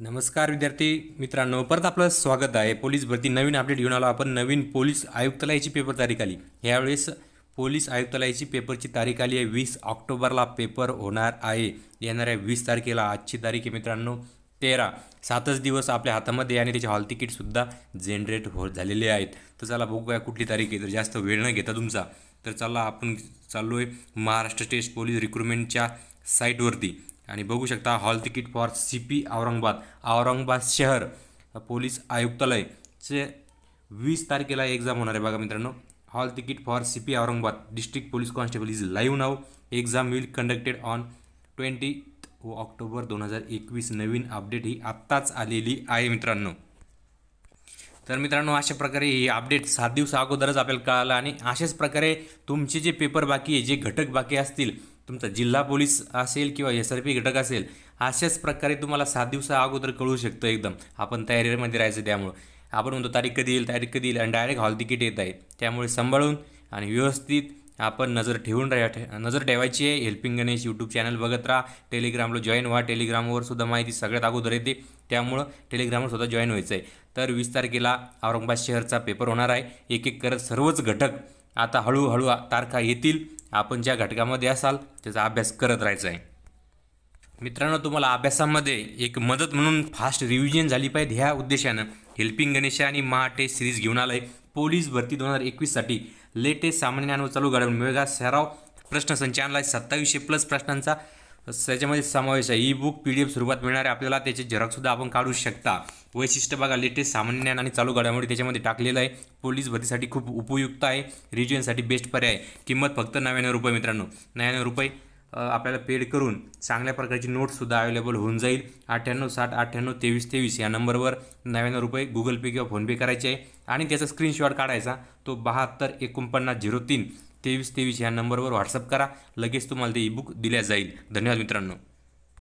नमस्कार विद्यार्थी मित्रांनो परत आपलं स्वागत आहे पोलीस भरती नवीन अपडेट घेऊन आलो आपण नवीन पोलीस आयुक्तालयाची पेपर तारीख आली यावेळेस पोलीस आयुक्तालयाची पेपरची तारीख आली आहे वीस ऑक्टोबरला पेपर होणार आहे येणाऱ्या वीस तारखेला आजची तारीख आहे मित्रांनो तेरा सातच दिवस आपल्या हातामध्ये आणि त्याचे हॉल तिकीटसुद्धा जनरेट हो झालेले आहेत तर चला बघूया कुठली तारीख आहे तर जास्त वेळ न घेता तुमचा तर चला आपण चाललो आहे महाराष्ट्र स्टेट पोलीस रिक्रुटमेंटच्या साईटवरती आणि बघू शकता hall ticket for C P Aurangabad Aurangabad शहर पोलीस आयुक्तालयचे वीस तारखेला एक्झाम होणार आहे बघा मित्रांनो hall ticket for C P Aurangabad district police constable is live now exam will conducted on twenty October दोन हजार एकवीस नवीन अपडेट ही आत्ताच आलेली आहे मित्रांनो तर मित्रांनो अशा प्रकारे ही अपडेट सात दिवसा अगोदरच आपल्याला कळालं आणि अशाच प्रकारे तुमचे जे पेपर बाकी आहे जे घटक बाकी असतील तुमचा जिल्हा पोलीस असेल किंवा एस आर पी घटक असेल अशाच प्रकारे तुम्हाला सात दिवसा अगोदर कळू शकतो एकदम आपण तयारीमध्ये राहायचं त्यामुळं आपण म्हणतो तारीख कधी येईल तारीख कधी येईल आणि डायरेक्ट हॉल तिकीट येत आहे त्यामुळे सांभाळून आणि व्यवस्थित आपण नजर ठेवून राहा नजर ठेवायची आहे हेल्पिंग गणेश यूट्यूब चॅनल बघत राहा टेलिग्रामला जॉईन व्हा टेलिग्रामवर सुद्धा माहिती सगळ्यात अगोदर येते त्यामुळं टेलिग्रामवर सुद्धा जॉईन व्हायचं आहे तर वीस तारखेला औरंगाबाद शहरचा पेपर होणार आहे एक एक करत सर्वच घटक आता हळूहळू तारखा येतील आपण ज्या घटकामध्ये असाल त्याचा अभ्यास करत राहायचा आहे मित्रांनो तुम्हाला अभ्यासामध्ये एक मदत म्हणून फास्ट रिव्हिजन झाली पाहिजे ह्या उद्देशानं हेल्पिंग गणेशा आणि महाटे सिरीज घेऊन आलं आहे पोलीस भरती दोन हजार एकवीससाठी लेटेस्ट सामान्य ज्ञान चालू घडवून मेगा सराव प्रश्नसंच आणला आहे सत्तावीसशे प्लस प्रश्नांचा त्याच्यामध्ये समावेश आहे E book P D F स्वरूपात मिळणारे आपल्याला त्याचे झेरॉक्ससुद्धा आपण काढू शकता वैशिष्ट्य बघा लेटेस्ट सामान्य ज्ञान आणि चालू घडामोडी त्याच्यामध्ये टाकलेलं आहे पोलीस भरतीसाठी खूप उपयुक्त आहे रिज्युएनसाठी बेस्ट पर्याय किंमत फक्त नव्याण्णव रुपये मित्रांनो नव्याण्णव रुपये आपल्याला पेड करून चांगल्या प्रकारची नोट्ससुद्धा अवेलेबल होऊन जाईल अठ्ठ्याण्णव साठ अठ्ठ्याण्णव तेवीस तेवीस या नंबरवर नव्याण्णव रुपये गुगल पे किंवा फोनपे करायचे आहे आणि त्याचा स्क्रीनशॉट काढायचा तो बहात्तर एकोणपन्नास झिरो तीन तेवीस तेवीस या नंबरवर व्हॉट्सअप करा लगेच तुम्हाला ते ईबुक दिल्या जाईल धन्यवाद मित्रांनो